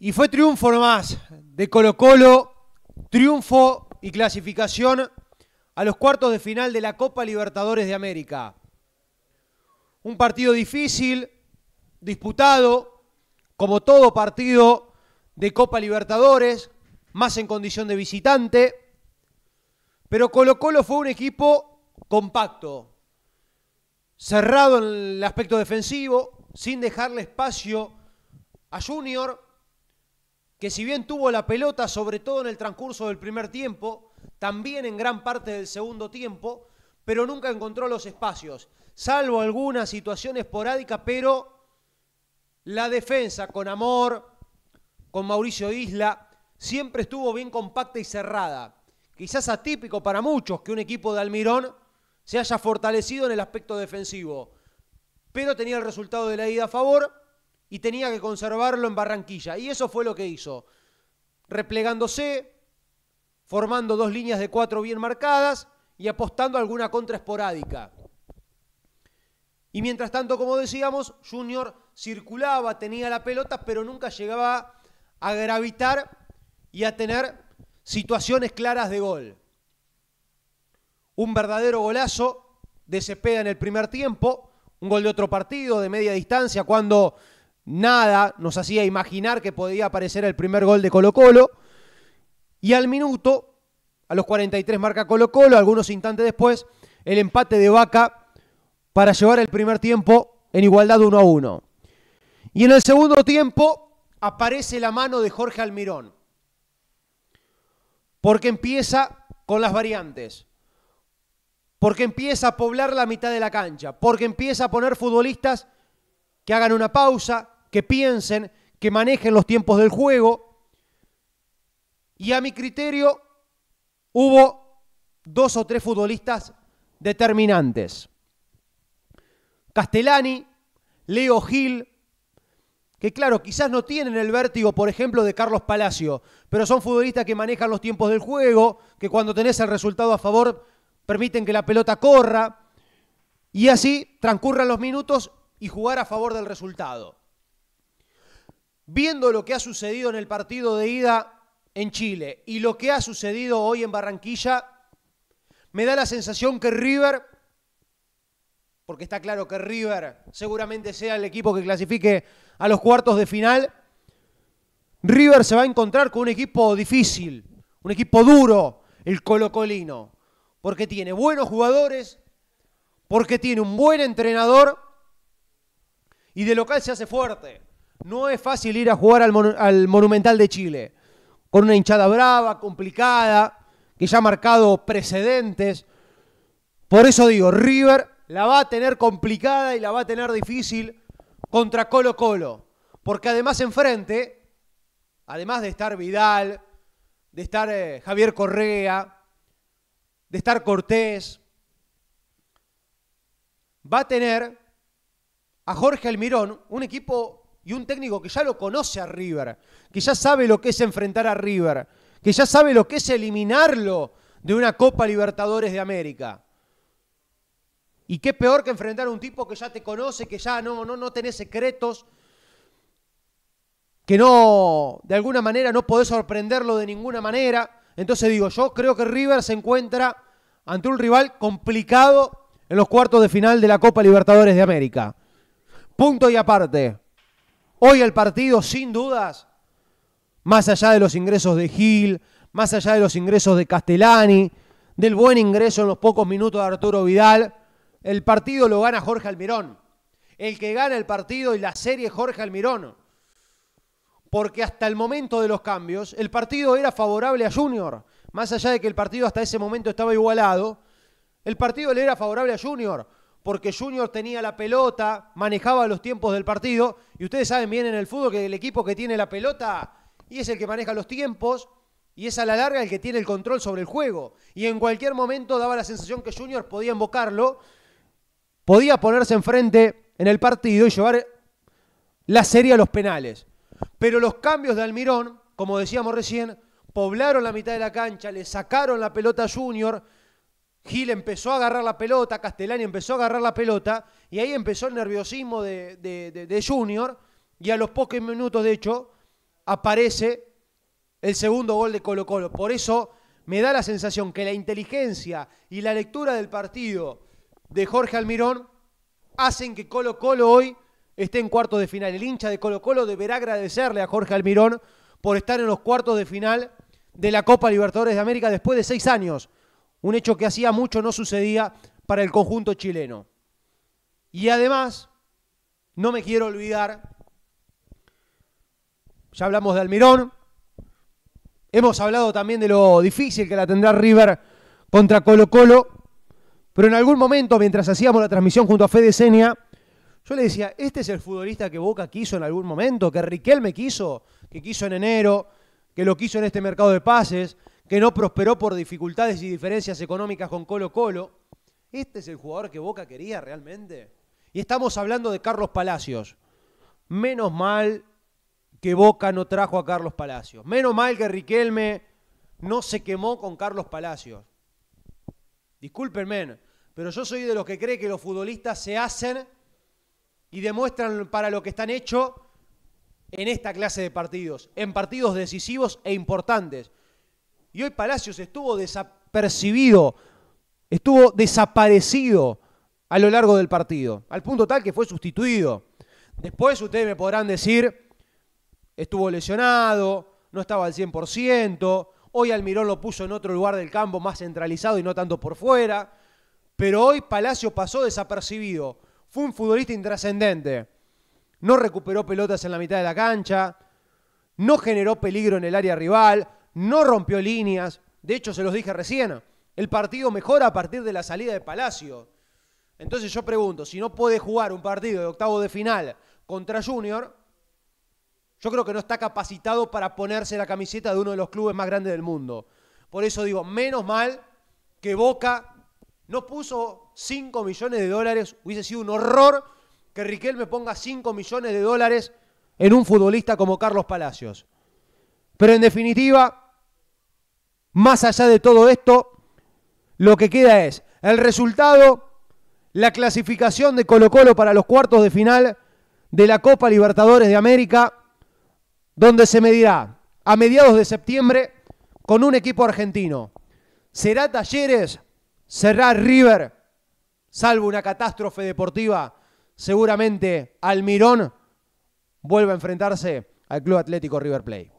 Y fue triunfo nomás de Colo Colo, triunfo y clasificación a los cuartos de final de la Copa Libertadores de América. Un partido difícil, disputado, como todo partido de Copa Libertadores, más en condición de visitante, pero Colo Colo fue un equipo compacto, cerrado en el aspecto defensivo, sin dejarle espacio a Junior que si bien tuvo la pelota, sobre todo en el transcurso del primer tiempo, también en gran parte del segundo tiempo, pero nunca encontró los espacios, salvo alguna situación esporádica, pero la defensa con Amor, con Mauricio Isla, siempre estuvo bien compacta y cerrada. Quizás atípico para muchos que un equipo de Almirón se haya fortalecido en el aspecto defensivo, pero tenía el resultado de la ida a favor y tenía que conservarlo en Barranquilla. Y eso fue lo que hizo, replegándose, formando dos líneas de cuatro bien marcadas y apostando alguna contra esporádica. Y mientras tanto, como decíamos, Junior circulaba, tenía la pelota, pero nunca llegaba a gravitar y a tener situaciones claras de gol. Un verdadero golazo de Cepeda en el primer tiempo, un gol de otro partido de media distancia cuando nada nos hacía imaginar que podía aparecer el primer gol de Colo Colo. Y al minuto, a los 43 marca Colo Colo, algunos instantes después, el empate de Vaca para llevar el primer tiempo en igualdad 1 a 1. Y en el segundo tiempo aparece la mano de Jorge Almirón. Porque empieza con las variantes. Porque empieza a poblar la mitad de la cancha. Porque empieza a poner futbolistas que hagan una pausa, que piensen, que manejen los tiempos del juego. Y a mi criterio hubo dos o tres futbolistas determinantes. Castellani, Leo Gil, que claro, quizás no tienen el vértigo, por ejemplo, de Carlos Palacio, pero son futbolistas que manejan los tiempos del juego, que cuando tenés el resultado a favor permiten que la pelota corra, y así transcurran los minutos y jugar a favor del resultado viendo lo que ha sucedido en el partido de ida en Chile y lo que ha sucedido hoy en Barranquilla, me da la sensación que River, porque está claro que River seguramente sea el equipo que clasifique a los cuartos de final, River se va a encontrar con un equipo difícil, un equipo duro, el Colocolino, porque tiene buenos jugadores, porque tiene un buen entrenador y de local se hace fuerte. No es fácil ir a jugar al, Monumental de Chile, con una hinchada brava, complicada, que ya ha marcado precedentes. Por eso digo, River la va a tener complicada y la va a tener difícil contra Colo Colo. Porque además enfrente, además de estar Vidal, de estar eh, Javier Correa, de estar Cortés, va a tener a Jorge Almirón, un equipo y un técnico que ya lo conoce a River, que ya sabe lo que es enfrentar a River, que ya sabe lo que es eliminarlo de una Copa Libertadores de América. Y qué peor que enfrentar a un tipo que ya te conoce, que ya no, no, no tenés secretos, que no, de alguna manera no podés sorprenderlo de ninguna manera. Entonces digo, yo creo que River se encuentra ante un rival complicado en los cuartos de final de la Copa Libertadores de América. Punto y aparte. Hoy el partido, sin dudas, más allá de los ingresos de Gil, más allá de los ingresos de Castellani, del buen ingreso en los pocos minutos de Arturo Vidal, el partido lo gana Jorge Almirón. El que gana el partido y la serie Jorge Almirón. Porque hasta el momento de los cambios, el partido era favorable a Junior. Más allá de que el partido hasta ese momento estaba igualado, el partido le era favorable a Junior porque Junior tenía la pelota, manejaba los tiempos del partido, y ustedes saben bien en el fútbol que el equipo que tiene la pelota y es el que maneja los tiempos, y es a la larga el que tiene el control sobre el juego. Y en cualquier momento daba la sensación que Junior podía invocarlo, podía ponerse enfrente en el partido y llevar la serie a los penales. Pero los cambios de Almirón, como decíamos recién, poblaron la mitad de la cancha, le sacaron la pelota a Junior, Gil empezó a agarrar la pelota, Castellani empezó a agarrar la pelota, y ahí empezó el nerviosismo de, Junior, y a los pocos minutos, de hecho, aparece el segundo gol de Colo Colo. Por eso me da la sensación que la inteligencia y la lectura del partido de Jorge Almirón hacen que Colo Colo hoy esté en cuartos de final. El hincha de Colo Colo deberá agradecerle a Jorge Almirón por estar en los cuartos de final de la Copa Libertadores de América después de seis años un hecho que hacía mucho no sucedía para el conjunto chileno. Y además, no me quiero olvidar, ya hablamos de Almirón, hemos hablado también de lo difícil que la tendrá River contra Colo Colo, pero en algún momento, mientras hacíamos la transmisión junto a Fede Senia, yo le decía, este es el futbolista que Boca quiso en algún momento, que Riquelme quiso, que quiso en enero, que lo quiso en este mercado de pases, que no prosperó por dificultades y diferencias económicas con Colo Colo. ¿Este es el jugador que Boca quería realmente? Y estamos hablando de Carlos Palacios. Menos mal que Boca no trajo a Carlos Palacios. Menos mal que Riquelme no se quemó con Carlos Palacios. Discúlpenme, pero yo soy de los que cree que los futbolistas se hacen y demuestran para lo que están hechos en esta clase de partidos, en partidos decisivos e importantes. Y hoy Palacios estuvo desapercibido, estuvo desaparecido a lo largo del partido, al punto tal que fue sustituido. Después ustedes me podrán decir, estuvo lesionado, no estaba al 100%, hoy Almirón lo puso en otro lugar del campo más centralizado y no tanto por fuera, pero hoy Palacio pasó desapercibido, fue un futbolista intrascendente, no recuperó pelotas en la mitad de la cancha, no generó peligro en el área rival, no rompió líneas. De hecho, se los dije recién, el partido mejora a partir de la salida de Palacio. Entonces yo pregunto, si no puede jugar un partido de octavo de final contra Junior, yo creo que no está capacitado para ponerse la camiseta de uno de los clubes más grandes del mundo. Por eso digo, menos mal que Boca no puso 5 millones de dólares. Hubiese sido un horror que Riquelme ponga 5 millones de dólares en un futbolista como Carlos Palacios. Pero en definitiva, más allá de todo esto, lo que queda es el resultado, la clasificación de Colo Colo para los cuartos de final de la Copa Libertadores de América, donde se medirá a mediados de septiembre con un equipo argentino. ¿Será Talleres? ¿Será River? Salvo una catástrofe deportiva, seguramente Almirón vuelva a enfrentarse al Club Atlético River Plate.